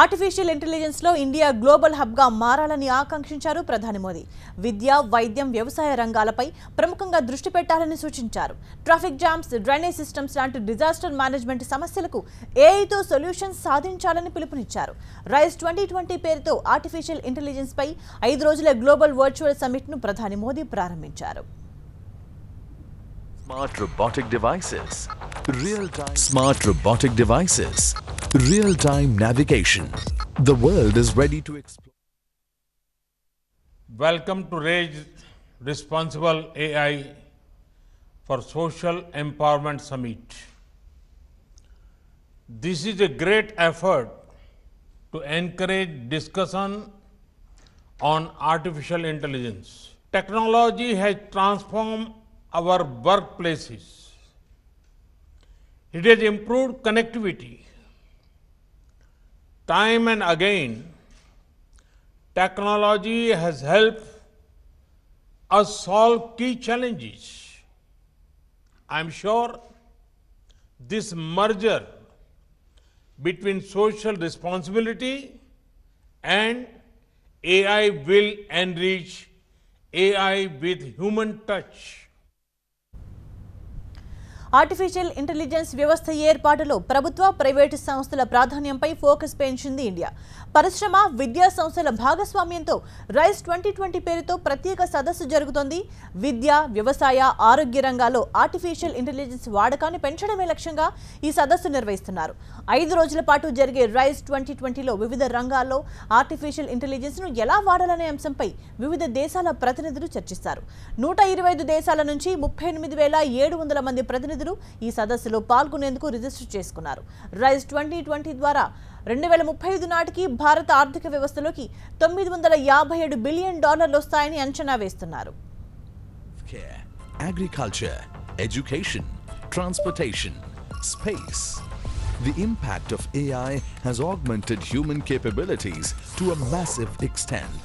Artificial ఇంటెలిజెన్స్లో India global హబ్గా మారాలని ఆకాంక్షించారు ప్రధాని మోదీ విద్య వైద్యం వ్యవసాయ రంగాలపై ప్రముఖంగా దృష్టి పెట్టాలని సూచించారు ట్రాఫిక్ జామ్స్ డ్రైనేజ్ సిస్టమ్స్ లాంటి డిజాస్టర్ మేనేజ్మెంట్ సమస్యలకు ఏఐతో సొల్యూషన్ సాధించాలని పిలుపునిచ్చారు రైస్ ట్వంటీ ట్వంటీ పేరుతో ఆర్టిఫిషియల్ ఇంటెలిజెన్స్పై ఐదు రోజుల గ్లోబల్ వర్చువల్ ను ప్రధాని మోదీ ప్రారంభించారు Smart robotic devices. Real time. Smart robotic devices. Real-time navigation. The world is ready to explore. Welcome to RAISE Responsible AI for Social Empowerment Summit. This is a great effort to encourage discussion on artificial intelligence. Technology has transformed our workplaces. It has improved connectivity Time and again, technology has helped us solve key challenges. I'm sure this merger between social responsibility and AI will enrich AI with human touch. Artificial intelligence వ్యవస్థ ఏర్పాటులో ప్రభుత్వ private సంస్థల ప్రాధాన్యంపై focus పెంచింది India పరిశ్రమ విద్యా సంస్థల భాగస్వామ్యంతో rice twenty twenty పేరుతో ప్రత్యేక సదస్సు జరుగుతోంది విద్య వ్యవసాయ ఆరోగ్య రంగాల్లో ఆర్టిఫిషియల్ ఇంటెలిజెన్స్ వాడకాన్ని పెంచడమే లక్ష్యంగా ఈ సదస్సు నిర్వహిస్తున్నారు ఐదు రోజుల పాటు జరిగే రైస్ ట్వంటీ ట్వంటీలో వివిధ రంగాల్లో ఆర్టిఫిషియల్ ఇంటెలిజెన్స్ను ఎలా వాడాలనే అంశంపై వివిధ దేశాల ప్రతినిధులు చర్చిస్తారు నూట ఇరవై ఐదు దేశాల నుంచి ముప్పై ఎనిమిది వేల ఏడు వందల మంది ప్రతినిధులు ప్రతినిధులు ఈ సదస్సులో పాల్గొనేందుకు రిజిస్టర్ చేసుకున్నారు రైజ్ ట్వంటీ ట్వంటీ ద్వారా రెండు వేల ముప్పై ఐదు నాటికి భారత ఆర్థిక వ్యవస్థలోకి తొమ్మిది వందల యాభై ఏడు బిలియన్ డాలర్లు వస్తాయని అంచనా వేస్తున్నారు agriculture education transportation space The impact of AI has augmented human capabilities to a massive extent.